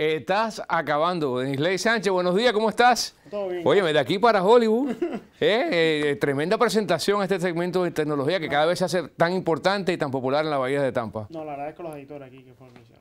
Eh, estás acabando. Ley Sánchez, buenos días, ¿cómo estás? Oye, de aquí para Hollywood, ¿eh? Eh, eh, tremenda presentación este segmento de tecnología que cada vez se hace tan importante y tan popular en la Bahía de Tampa. No, la agradezco a los editores aquí que fueron realmente.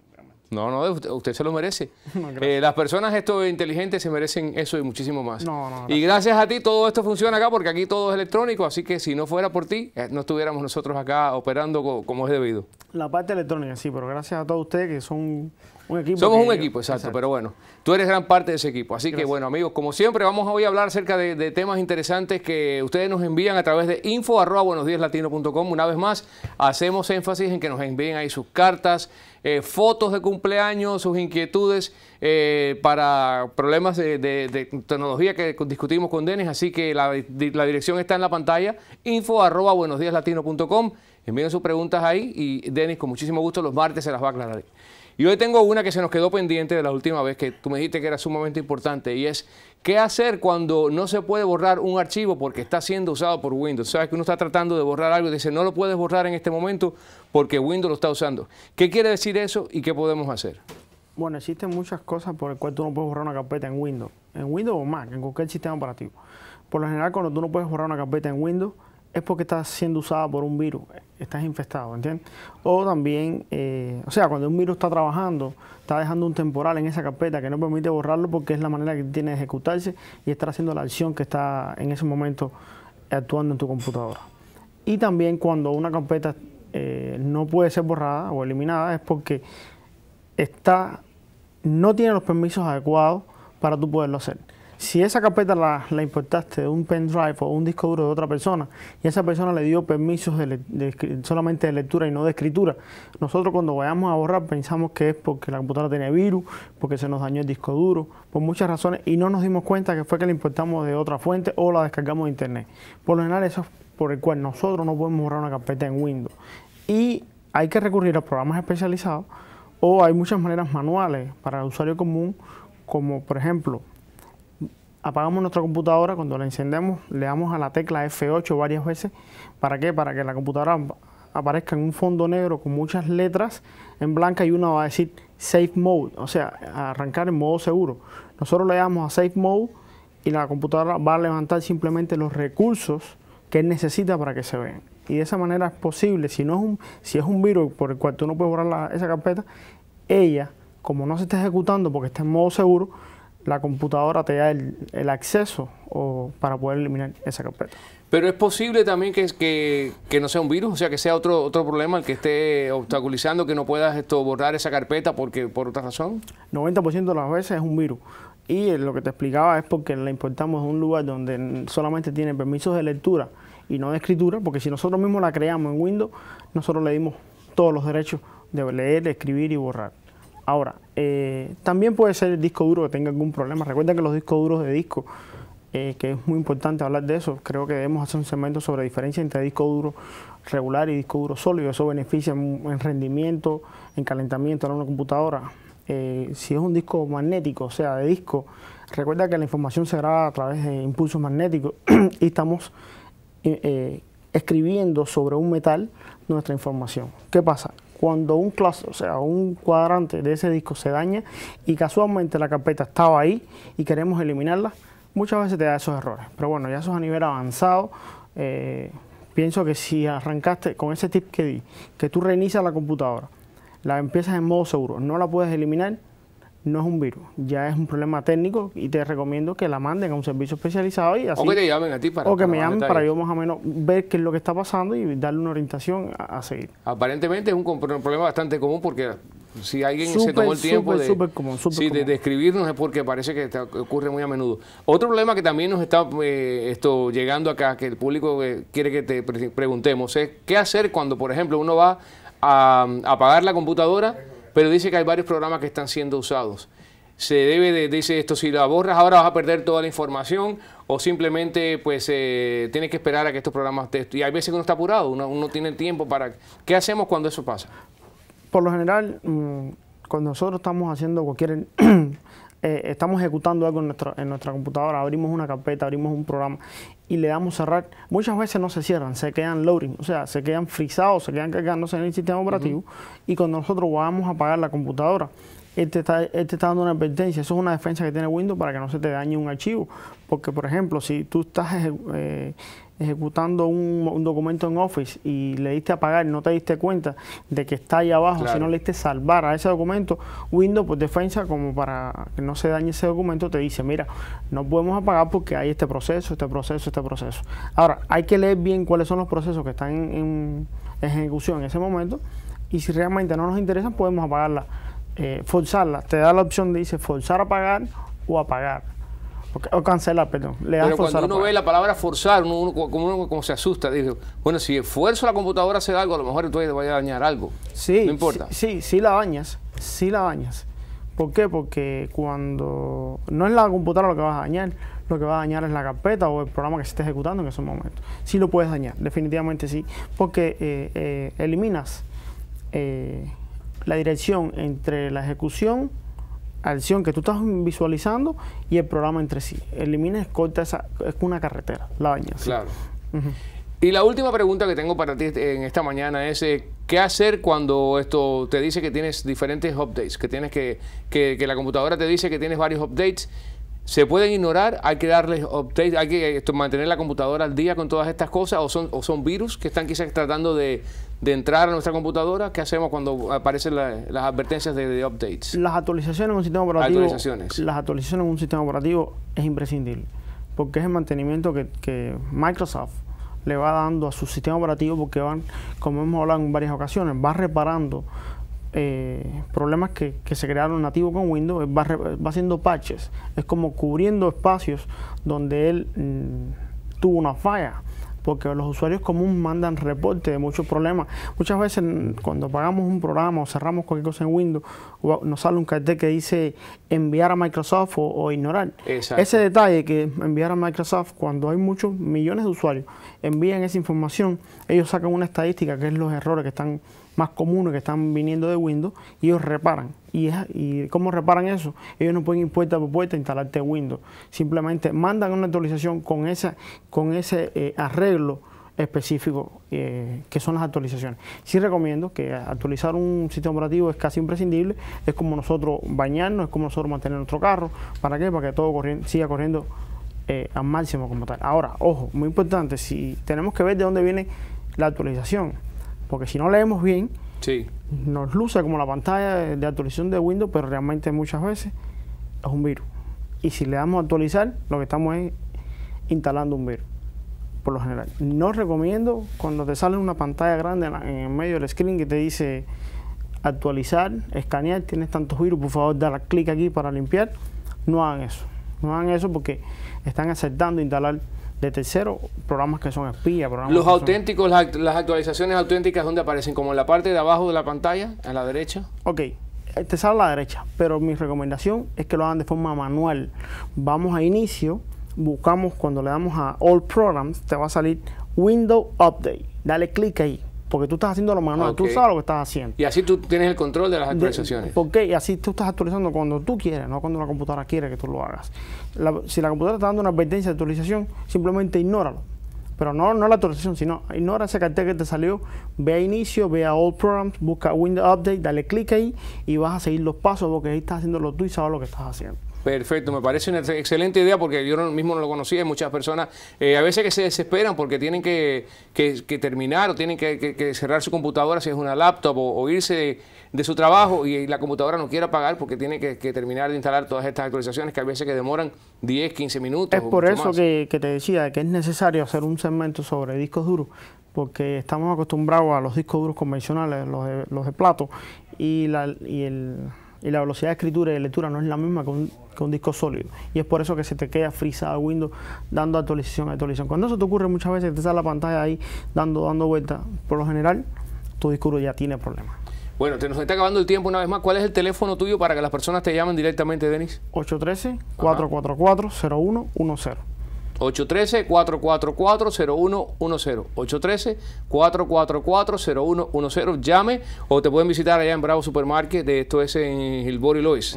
No, no, usted, se lo merece. las personas esto inteligentes se merecen eso y muchísimo más. Y gracias a ti todo esto funciona acá porque aquí todo es electrónico, así que si no fuera por ti, no estuviéramos nosotros acá operando como es debido. La parte electrónica, sí, pero gracias a todos ustedes que son un equipo. Somos un equipo, exacto, pero bueno, tú eres gran parte de ese equipo. Así que bueno, amigos, como siempre... Vamos vamos hoy a hablar acerca de, temas interesantes que ustedes nos envían a través de info Una vez más, hacemos énfasis en que nos envíen ahí sus cartas, eh, fotos de cumpleaños, sus inquietudes eh, para problemas de, tecnología que discutimos con Denis. Así que la, dirección está en la pantalla, info Envíen sus preguntas ahí y Denis con muchísimo gusto los martes se las va a aclarar. Y hoy tengo una que se nos quedó pendiente de la última vez que tú me dijiste que era sumamente importante y es qué hacer cuando no se puede borrar un archivo porque está siendo usado por Windows. Sabes que uno está tratando de borrar algo y dice no lo puedes borrar en este momento porque Windows lo está usando. ¿Qué quiere decir eso y qué podemos hacer? Bueno, existen muchas cosas por las cuales tú no puedes borrar una carpeta en Windows. En Windows o Mac, en cualquier sistema operativo. Por lo general, cuando tú no puedes borrar una carpeta en Windows, es porque está siendo usada por un virus estás infectado ¿entiendes? O también, eh, o sea, cuando un virus está trabajando, está dejando un temporal en esa carpeta que no permite borrarlo porque es la manera que tiene de ejecutarse y estar haciendo la acción que está en ese momento actuando en tu computadora. Y también cuando una carpeta eh, no puede ser borrada o eliminada es porque está, no tiene los permisos adecuados para tú poderlo hacer. Si esa carpeta la, importaste de un pendrive o un disco duro de otra persona y esa persona le dio permisos solamente de lectura y no de escritura, nosotros cuando vayamos a borrar pensamos que es porque la computadora tiene virus, porque se nos dañó el disco duro, por muchas razones y no nos dimos cuenta que fue que la importamos de otra fuente o la descargamos de internet. Por lo general eso es por el cual nosotros no podemos borrar una carpeta en Windows. Y hay que recurrir a programas especializados o hay muchas maneras manuales para el usuario común, como por ejemplo apagamos nuestra computadora, cuando la encendemos, le damos a la tecla F8 varias veces. ¿Para qué? Para que la computadora aparezca en un fondo negro con muchas letras en blanca y una va a decir Safe Mode, o sea, arrancar en modo seguro. Nosotros le damos a Safe Mode y la computadora va a levantar simplemente los recursos que necesita para que se vean. Y de esa manera es posible, si, no es un, si es un virus por el cual tú no puedes borrar esa carpeta, ella, como no se está ejecutando porque está en modo seguro, la computadora te da el, acceso o para poder eliminar esa carpeta. Pero es posible también que, que, no sea un virus, o sea, que sea otro, otro problema el que esté obstaculizando, que no puedas esto, borrar esa carpeta porque por otra razón. 90% de las veces es un virus. Y eh, lo que te explicaba es porque la importamos de un lugar donde solamente tiene permisos de lectura y no de escritura, porque si nosotros mismos la creamos en Windows, nosotros le dimos todos los derechos de leer, escribir y borrar. Ahora, eh, también puede ser el disco duro que tenga algún problema. Recuerda que los discos duros de disco, eh, que es muy importante hablar de eso, creo que debemos hacer un segmento sobre la diferencia entre disco duro regular y disco duro sólido. Eso beneficia en rendimiento, en calentamiento en una computadora. Eh, si es un disco magnético, o sea, de disco, recuerda que la información se graba a través de impulsos magnéticos y estamos escribiendo sobre un metal nuestra información. ¿Qué pasa? cuando un, clase, o sea, un cuadrante de ese disco se daña y casualmente la carpeta estaba ahí y queremos eliminarla, muchas veces te da esos errores. Pero bueno, ya eso es a nivel avanzado. Eh, pienso que si arrancaste con ese tip que di, que tú reinicias la computadora, la empiezas en modo seguro, no la puedes eliminar, no es un virus, ya es un problema técnico y te recomiendo que la manden a un servicio especializado y así. O que llamen a ti para. O que me llamen para yo más o menos ver qué es lo que está pasando y darle una orientación a, seguir. Aparentemente es un, problema bastante común porque si alguien se tomó el tiempo de, describirnos es porque parece que ocurre muy a menudo. Otro problema que también nos está eh, esto llegando acá, que el público eh, quiere que te preguntemos, es qué hacer cuando, por ejemplo, uno va a apagar la computadora pero dice que hay varios programas que están siendo usados. Se debe, de, dice esto, si la borras ahora vas a perder toda la información o simplemente pues eh, tienes que esperar a que estos programas... Te, y hay veces que uno está apurado, uno, no tiene tiempo para... ¿Qué hacemos cuando eso pasa? Por lo general, mm, cuando nosotros estamos haciendo cualquier... Eh, estamos ejecutando algo en nuestra computadora, abrimos una carpeta, abrimos un programa y le damos cerrar, muchas veces no se cierran, se quedan loading, o sea, se quedan frizados, se quedan cargándose en el sistema operativo y cuando nosotros vamos a apagar la computadora, este está, este está dando una advertencia, eso es una defensa que tiene Windows para que no se te dañe un archivo, porque por ejemplo, si tú estás eh, ejecutando un, documento en Office y le diste apagar y no te diste cuenta de que está ahí abajo, sino le diste salvar a ese documento, Windows por pues, defensa, como para que no se dañe ese documento, te dice, mira, no podemos apagar porque hay este proceso, este proceso, este proceso. Ahora, hay que leer bien cuáles son los procesos que están en, ejecución en ese momento y si realmente no nos interesan, podemos apagarla, eh, forzarla. Te da la opción de dice forzar a apagar o apagar o, cancelar, cancela, perdón. Le Pero cuando uno ve la palabra forzar, uno, como, como se asusta, dice, bueno, si esfuerzo la computadora a hacer algo, a lo mejor entonces te vaya a dañar algo. Sí. No importa. Sí, sí, la dañas. Sí la dañas. ¿Por qué? Porque cuando no es la computadora lo que vas a dañar, lo que va a dañar es la carpeta o el programa que se esté ejecutando en ese momento. Sí lo puedes dañar, definitivamente sí, porque eh, eh, eliminas eh, la dirección entre la ejecución acción que tú estás visualizando y el programa entre sí. elimina corta esa, es una carretera, la bañas. Claro. Y la última pregunta que tengo para ti en esta mañana es, eh, ¿qué hacer cuando esto te dice que tienes diferentes updates? Que tienes que, que, que la computadora te dice que tienes varios updates ¿Se pueden ignorar? ¿Hay que darles updates? ¿Hay que eh, mantener la computadora al día con todas estas cosas? ¿O son, o son virus que están quizás tratando de, entrar a nuestra computadora? ¿Qué hacemos cuando aparecen las advertencias de, updates? Las actualizaciones en un sistema operativo. Las actualizaciones en un sistema operativo es imprescindible. Porque es el mantenimiento que, que Microsoft le va dando a su sistema operativo porque van, como hemos hablado en varias ocasiones, va reparando eh, problemas que, se crearon nativos con Windows, eh, va, haciendo patches, es como cubriendo espacios donde él mm, tuvo una falla, porque los usuarios comunes mandan reporte de muchos problemas. Muchas veces mm, cuando apagamos un programa o cerramos cualquier cosa en Windows, nos sale un cartel que dice enviar a Microsoft o, ignorar. Ese detalle que enviar a Microsoft, cuando hay muchos millones de usuarios, envían esa información, ellos sacan una estadística que es los errores que están más comunes que están viniendo de Windows y ellos reparan. ¿Y, cómo reparan eso? Ellos no pueden ir puerta por puerta a instalarte Windows. Simplemente mandan una actualización con, esa, con ese eh, arreglo específico eh, que son las actualizaciones. Sí recomiendo que actualizar un sistema operativo es casi imprescindible, es como nosotros bañarnos, es como nosotros mantener nuestro carro, ¿para qué? Para que todo siga corriendo eh, al máximo como tal. Ahora, ojo, muy importante, si tenemos que ver de dónde viene la actualización. Porque si no leemos bien, nos luce como la pantalla de actualización de Windows, pero realmente muchas veces es un virus. Y si le damos a actualizar, lo que estamos es instalando un virus, por lo general. No recomiendo cuando te sale una pantalla grande en, medio del screen que te dice actualizar, escanear, tienes tantos virus, por favor, dar clic aquí para limpiar. No hagan eso. No hagan eso porque están aceptando instalar de tercero, programas que son espías. Programas Los auténticos, las, actualizaciones auténticas, donde aparecen? ¿Como en la parte de abajo de la pantalla, a la derecha? Ok, te este sale a la derecha, pero mi recomendación es que lo hagan de forma manual. Vamos a inicio, buscamos cuando le damos a All Programs, te va a salir Window Update. Dale clic ahí. Porque tú estás haciendo lo manual, tú sabes lo que estás haciendo. Y así tú tienes el control de las actualizaciones. ¿Por Y así tú estás actualizando cuando tú quieres, no cuando la computadora quiere que tú lo hagas. si la computadora está dando una advertencia de actualización, simplemente ignóralo. Pero no, no la actualización, sino ignora ese cartel que te salió, ve a inicio, ve a All Programs, busca Windows Update, dale clic ahí y vas a seguir los pasos porque ahí estás haciendo lo tú y sabes lo que estás haciendo. Perfecto, me parece una excelente idea porque yo mismo no lo conocía muchas personas eh, a veces que se desesperan porque tienen que, terminar o tienen que, cerrar su computadora si es una laptop o, irse de, su trabajo y, la computadora no quiere pagar porque tiene que, terminar de instalar todas estas actualizaciones que a veces que demoran 10, 15 minutos. Es por eso que, te decía que es necesario hacer un segmento sobre discos duros porque estamos acostumbrados a los discos duros convencionales, los de, plato y, y el y la velocidad de escritura y de lectura no es la misma que un, disco sólido. Y es por eso que se te queda frisada Windows dando actualización, actualización. Cuando eso te ocurre muchas veces, te sale la pantalla ahí dando, dando vueltas, por lo general, tu disco ya tiene problemas. Bueno, te nos está acabando el tiempo una vez más. ¿Cuál es el teléfono tuyo para que las personas te llamen directamente, Denis? 813-444-0110. 813-444-0110. 813-444-0110. Llame o te pueden visitar allá en Bravo Supermarket. De esto es en Gilbor y Lois.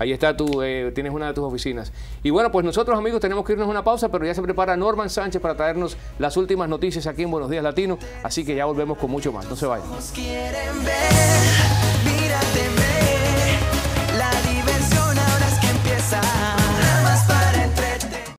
Ahí está tu, eh, tienes una de tus oficinas. Y bueno, pues nosotros amigos tenemos que irnos a una pausa, pero ya se prepara Norman Sánchez para traernos las últimas noticias aquí en Buenos Días Latino. Así que ya volvemos con mucho más. No se vayan.